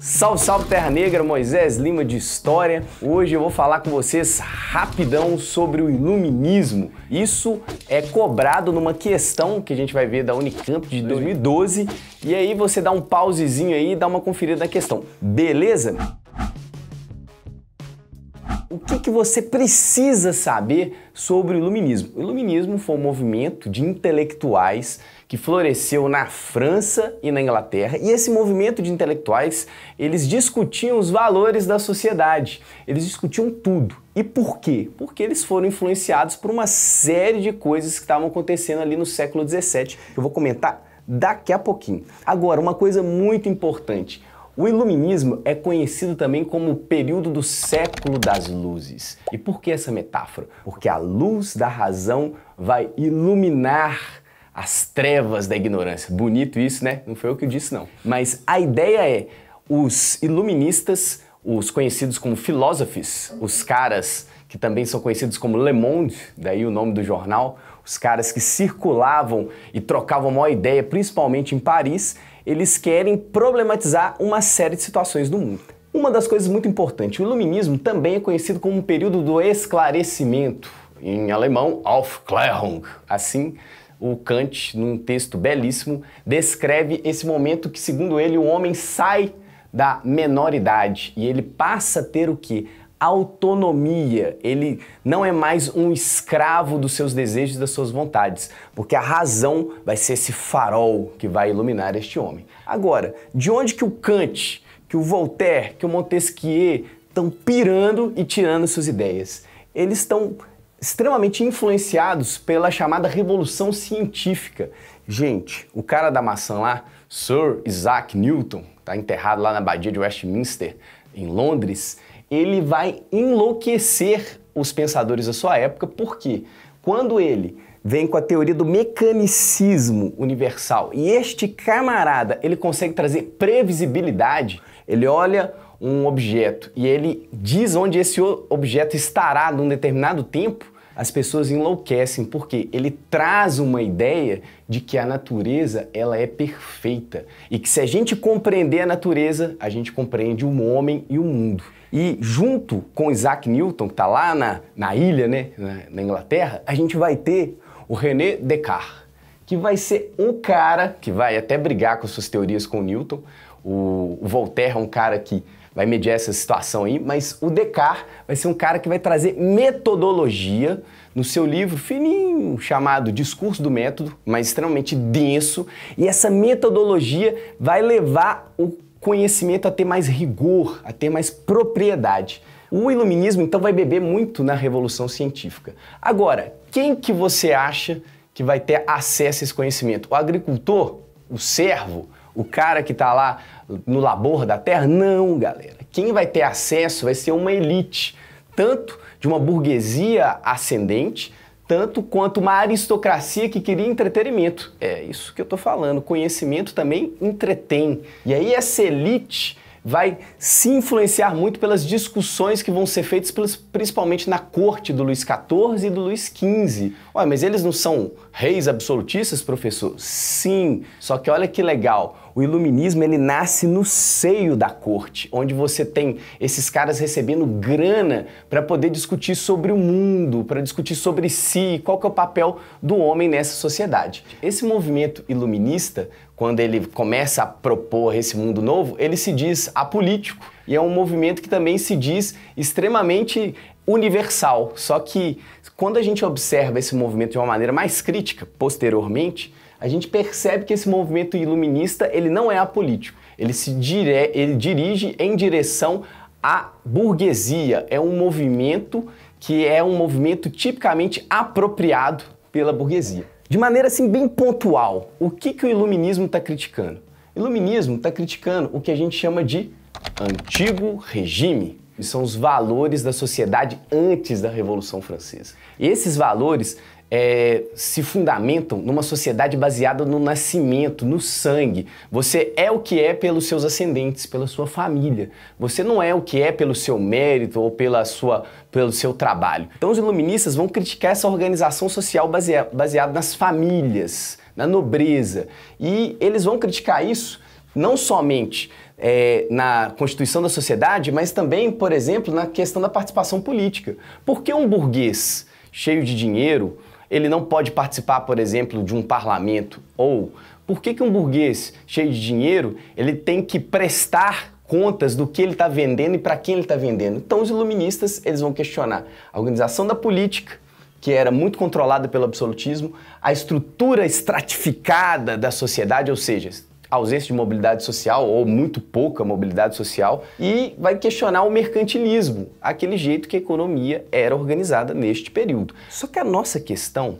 Salve, salve Terra Negra, Moisés Lima de História. Hoje eu vou falar com vocês rapidão sobre o iluminismo. Isso é cobrado numa questão que a gente vai ver da Unicamp de 2012. E aí você dá um pausezinho aí e dá uma conferida na questão, beleza? o que, que você precisa saber sobre o iluminismo. O iluminismo foi um movimento de intelectuais que floresceu na França e na Inglaterra. E esse movimento de intelectuais, eles discutiam os valores da sociedade. Eles discutiam tudo. E por quê? Porque eles foram influenciados por uma série de coisas que estavam acontecendo ali no século XVII. Eu vou comentar daqui a pouquinho. Agora, uma coisa muito importante. O iluminismo é conhecido também como o período do século das luzes. E por que essa metáfora? Porque a luz da razão vai iluminar as trevas da ignorância. Bonito isso, né? Não foi eu que disse, não. Mas a ideia é: os iluministas, os conhecidos como filósofos, os caras que também são conhecidos como Le Monde, daí o nome do jornal, os caras que circulavam e trocavam uma ideia, principalmente em Paris, eles querem problematizar uma série de situações do mundo. Uma das coisas muito importantes, o iluminismo também é conhecido como um período do esclarecimento, em alemão Aufklärung. Assim, o Kant, num texto belíssimo, descreve esse momento que, segundo ele, o homem sai da menoridade e ele passa a ter o que? autonomia. Ele não é mais um escravo dos seus desejos e das suas vontades, porque a razão vai ser esse farol que vai iluminar este homem. Agora, de onde que o Kant, que o Voltaire, que o Montesquieu estão pirando e tirando suas ideias? Eles estão extremamente influenciados pela chamada revolução científica. Gente, o cara da maçã lá, Sir Isaac Newton, está enterrado lá na Badia de Westminster, em Londres, ele vai enlouquecer os pensadores da sua época, porque quando ele vem com a teoria do mecanicismo universal e este camarada ele consegue trazer previsibilidade, ele olha um objeto e ele diz onde esse objeto estará num determinado tempo, as pessoas enlouquecem porque ele traz uma ideia de que a natureza ela é perfeita e que se a gente compreender a natureza, a gente compreende o um homem e o um mundo. E junto com Isaac Newton, que está lá na, na ilha, né, na, na Inglaterra, a gente vai ter o René Descartes, que vai ser um cara que vai até brigar com suas teorias com Newton. O, o Voltaire é um cara que vai mediar essa situação aí, mas o Descartes vai ser um cara que vai trazer metodologia no seu livro fininho chamado Discurso do Método, mas extremamente denso, e essa metodologia vai levar o conhecimento a ter mais rigor, a ter mais propriedade. O iluminismo então vai beber muito na revolução científica. Agora, quem que você acha que vai ter acesso a esse conhecimento? O agricultor? O servo? o cara que está lá no labor da terra. Não, galera. Quem vai ter acesso vai ser uma elite, tanto de uma burguesia ascendente, tanto quanto uma aristocracia que queria entretenimento. É isso que eu estou falando. Conhecimento também entretém. E aí essa elite vai se influenciar muito pelas discussões que vão ser feitas principalmente na corte do Luís XIV e do Luís XV. Olha, mas eles não são reis absolutistas, professor? Sim, só que olha que legal. O iluminismo ele nasce no seio da corte, onde você tem esses caras recebendo grana para poder discutir sobre o mundo, para discutir sobre si, qual que é o papel do homem nessa sociedade. Esse movimento iluminista, quando ele começa a propor esse mundo novo, ele se diz apolítico e é um movimento que também se diz extremamente universal. Só que quando a gente observa esse movimento de uma maneira mais crítica posteriormente, a gente percebe que esse movimento iluminista ele não é apolítico, ele se dire... ele dirige em direção à burguesia, é um movimento que é um movimento tipicamente apropriado pela burguesia. De maneira assim bem pontual, o que, que o iluminismo está criticando? O iluminismo está criticando o que a gente chama de antigo regime. Que são os valores da sociedade antes da Revolução Francesa. E esses valores é, se fundamentam numa sociedade baseada no nascimento, no sangue. Você é o que é pelos seus ascendentes, pela sua família. Você não é o que é pelo seu mérito ou pela sua, pelo seu trabalho. Então, os iluministas vão criticar essa organização social baseada nas famílias, na nobreza. E eles vão criticar isso não somente é, na constituição da sociedade, mas também, por exemplo, na questão da participação política. Por que um burguês cheio de dinheiro ele não pode participar, por exemplo, de um parlamento? Ou por que, que um burguês cheio de dinheiro ele tem que prestar contas do que ele está vendendo e para quem ele está vendendo? Então os iluministas eles vão questionar a organização da política, que era muito controlada pelo absolutismo, a estrutura estratificada da sociedade, ou seja, ausência de mobilidade social ou muito pouca mobilidade social e vai questionar o mercantilismo, aquele jeito que a economia era organizada neste período. Só que a nossa questão,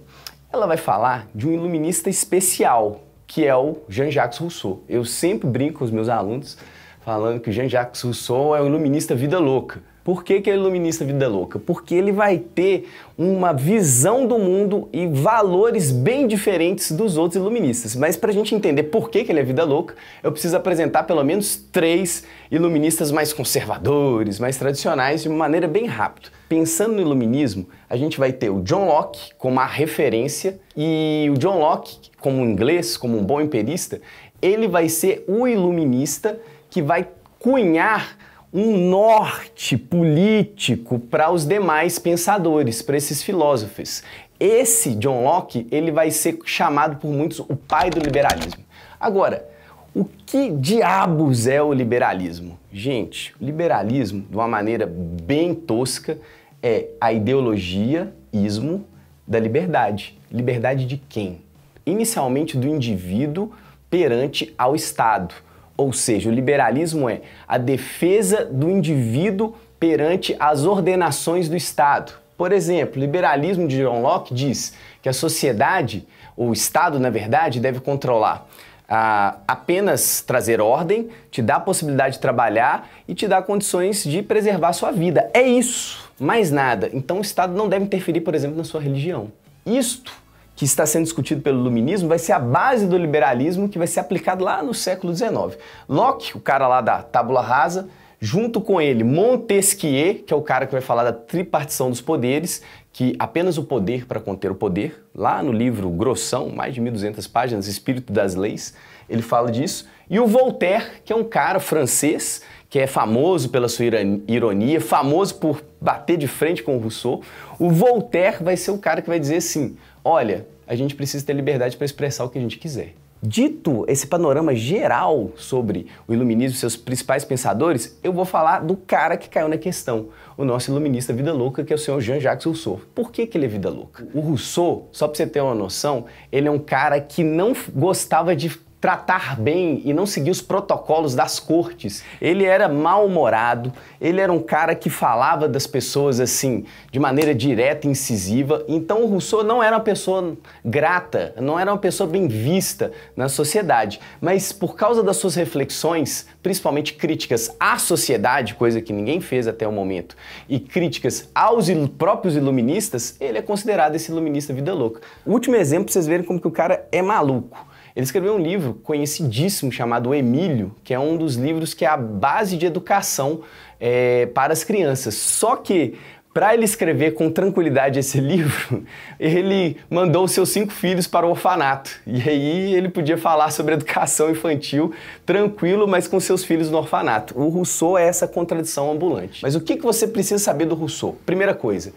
ela vai falar de um iluminista especial, que é o Jean-Jacques Rousseau. Eu sempre brinco com os meus alunos falando que o Jean-Jacques Rousseau é o iluminista vida louca. Por que, que o iluminista vida louca? Porque ele vai ter uma visão do mundo e valores bem diferentes dos outros iluministas. Mas para a gente entender por que, que ele é vida louca, eu preciso apresentar pelo menos três iluministas mais conservadores, mais tradicionais, de uma maneira bem rápida. Pensando no iluminismo, a gente vai ter o John Locke como a referência e o John Locke, como inglês, como um bom imperista, ele vai ser o iluminista que vai cunhar um norte político para os demais pensadores, para esses filósofos. Esse John Locke, ele vai ser chamado por muitos o pai do liberalismo. Agora, o que diabos é o liberalismo? Gente, o liberalismo, de uma maneira bem tosca, é a ideologia, ismo, da liberdade. Liberdade de quem? Inicialmente do indivíduo perante ao Estado ou seja, o liberalismo é a defesa do indivíduo perante as ordenações do Estado. Por exemplo, o liberalismo de John Locke diz que a sociedade, o Estado, na verdade, deve controlar ah, apenas trazer ordem, te dar a possibilidade de trabalhar e te dar condições de preservar sua vida. É isso, mais nada. Então o Estado não deve interferir, por exemplo, na sua religião. Isto que está sendo discutido pelo iluminismo vai ser a base do liberalismo que vai ser aplicado lá no século XIX. Locke, o cara lá da Tábula Rasa, junto com ele Montesquieu, que é o cara que vai falar da tripartição dos poderes, que apenas o poder para conter o poder, lá no livro Grossão, mais de 1200 páginas, Espírito das Leis, ele fala disso, e o Voltaire, que é um cara francês, que é famoso pela sua ironia, famoso por bater de frente com o Rousseau, o Voltaire vai ser o cara que vai dizer assim: olha, a gente precisa ter liberdade para expressar o que a gente quiser. Dito esse panorama geral sobre o iluminismo e seus principais pensadores, eu vou falar do cara que caiu na questão, o nosso iluminista vida louca, que é o senhor Jean-Jacques Rousseau. Por que, que ele é vida louca? O Rousseau, só para você ter uma noção, ele é um cara que não gostava de tratar bem e não seguir os protocolos das cortes. Ele era mal-humorado, ele era um cara que falava das pessoas assim, de maneira direta e incisiva. Então o Rousseau não era uma pessoa grata, não era uma pessoa bem vista na sociedade. Mas por causa das suas reflexões, principalmente críticas à sociedade, coisa que ninguém fez até o momento, e críticas aos il próprios iluministas, ele é considerado esse iluminista vida louca. O último exemplo vocês verem como que o cara é maluco. Ele escreveu um livro conhecidíssimo chamado Emílio, que é um dos livros que é a base de educação é, para as crianças. Só que para ele escrever com tranquilidade esse livro, ele mandou seus cinco filhos para o orfanato. E aí ele podia falar sobre educação infantil tranquilo, mas com seus filhos no orfanato. O Rousseau é essa contradição ambulante. Mas o que você precisa saber do Rousseau? Primeira coisa,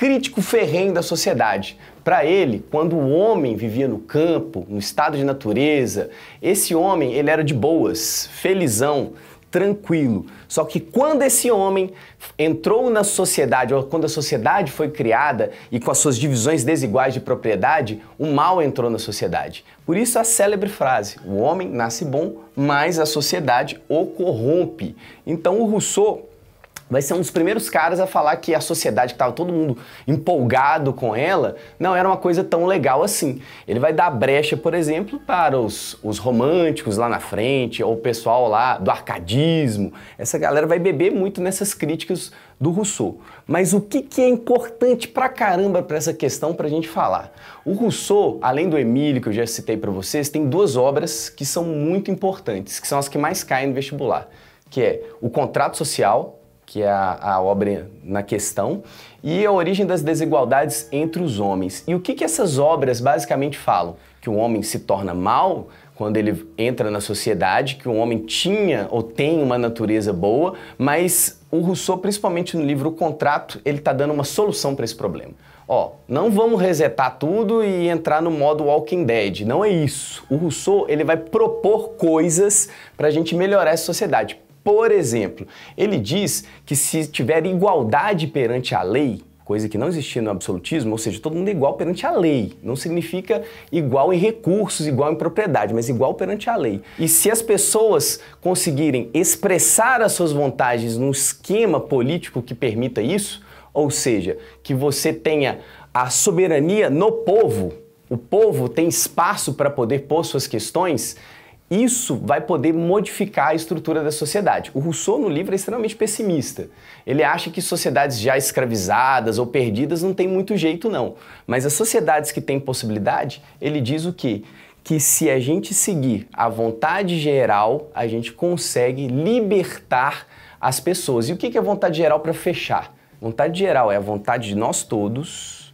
crítico ferrenho da sociedade. Para ele, quando o homem vivia no campo, no estado de natureza, esse homem ele era de boas, felizão, tranquilo. Só que quando esse homem entrou na sociedade, ou quando a sociedade foi criada e com as suas divisões desiguais de propriedade, o mal entrou na sociedade. Por isso a célebre frase: o homem nasce bom, mas a sociedade o corrompe. Então o Rousseau vai ser um dos primeiros caras a falar que a sociedade que estava todo mundo empolgado com ela não era uma coisa tão legal assim. Ele vai dar brecha, por exemplo, para os, os românticos lá na frente, ou o pessoal lá do arcadismo. Essa galera vai beber muito nessas críticas do Rousseau. Mas o que, que é importante pra caramba para essa questão para a gente falar? O Rousseau, além do Emílio, que eu já citei para vocês, tem duas obras que são muito importantes, que são as que mais caem no vestibular, que é O Contrato Social que é a, a, obra na questão, e a origem das desigualdades entre os homens. E o que, que essas obras basicamente falam? Que o homem se torna mal quando ele entra na sociedade, que o homem tinha ou tem uma natureza boa, mas o Rousseau, principalmente no livro O Contrato, ele está dando uma solução para esse problema. Ó, não vamos resetar tudo e entrar no modo Walking Dead, não é isso. O Rousseau ele vai propor coisas para a gente melhorar essa sociedade por exemplo, ele diz que se tiver igualdade perante a lei, coisa que não existia no absolutismo, ou seja, todo mundo é igual perante a lei. Não significa igual em recursos, igual em propriedade, mas igual perante a lei. E se as pessoas conseguirem expressar as suas vontades num esquema político que permita isso, ou seja, que você tenha a soberania no povo, o povo tem espaço para poder pôr suas questões, isso vai poder modificar a estrutura da sociedade. O Rousseau, no livro, é extremamente pessimista. Ele acha que sociedades já escravizadas ou perdidas não tem muito jeito, não. Mas as sociedades que têm possibilidade, ele diz o quê? Que se a gente seguir a vontade geral, a gente consegue libertar as pessoas. E o que é vontade geral para fechar? Vontade geral é a vontade de nós todos,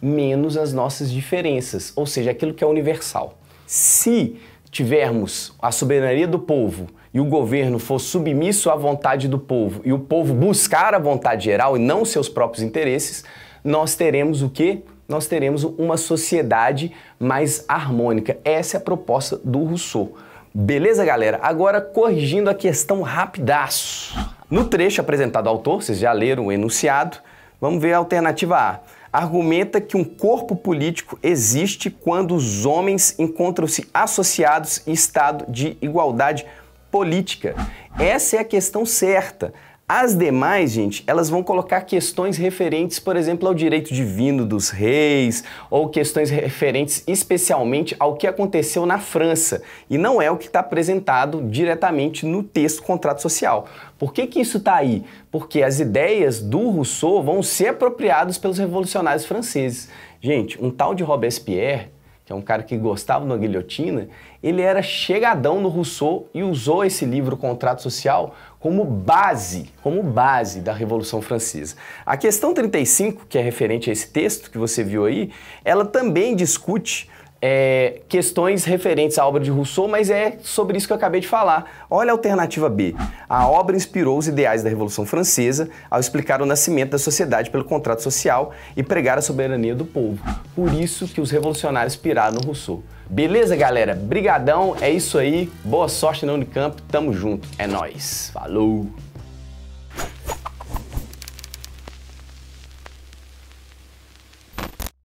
menos as nossas diferenças, ou seja, aquilo que é universal. Se tivermos a soberania do povo e o governo for submisso à vontade do povo e o povo buscar a vontade geral e não seus próprios interesses, nós teremos o quê? Nós teremos uma sociedade mais harmônica. Essa é a proposta do Rousseau. Beleza, galera? Agora corrigindo a questão rapidaço. No trecho apresentado ao autor, vocês já leram o enunciado, vamos ver a alternativa A argumenta que um corpo político existe quando os homens encontram-se associados em estado de igualdade política. Essa é a questão certa. As demais, gente, elas vão colocar questões referentes, por exemplo, ao direito divino dos reis, ou questões referentes especialmente ao que aconteceu na França, e não é o que está apresentado diretamente no texto contrato social. Por que, que isso está aí? Porque as ideias do Rousseau vão ser apropriadas pelos revolucionários franceses. Gente, um tal de Robespierre, que é um cara que gostava da guilhotina, ele era chegadão no Rousseau e usou esse livro Contrato Social como base, como base da Revolução Francesa. A questão 35, que é referente a esse texto que você viu aí, ela também discute é, questões referentes à obra de Rousseau, mas é sobre isso que eu acabei de falar. Olha a alternativa B. A obra inspirou os ideais da Revolução Francesa ao explicar o nascimento da sociedade pelo contrato social e pregar a soberania do povo. Por isso que os revolucionários piraram no Rousseau. Beleza, galera? Brigadão, é isso aí. Boa sorte na Unicamp, tamo junto. É nós. Falou.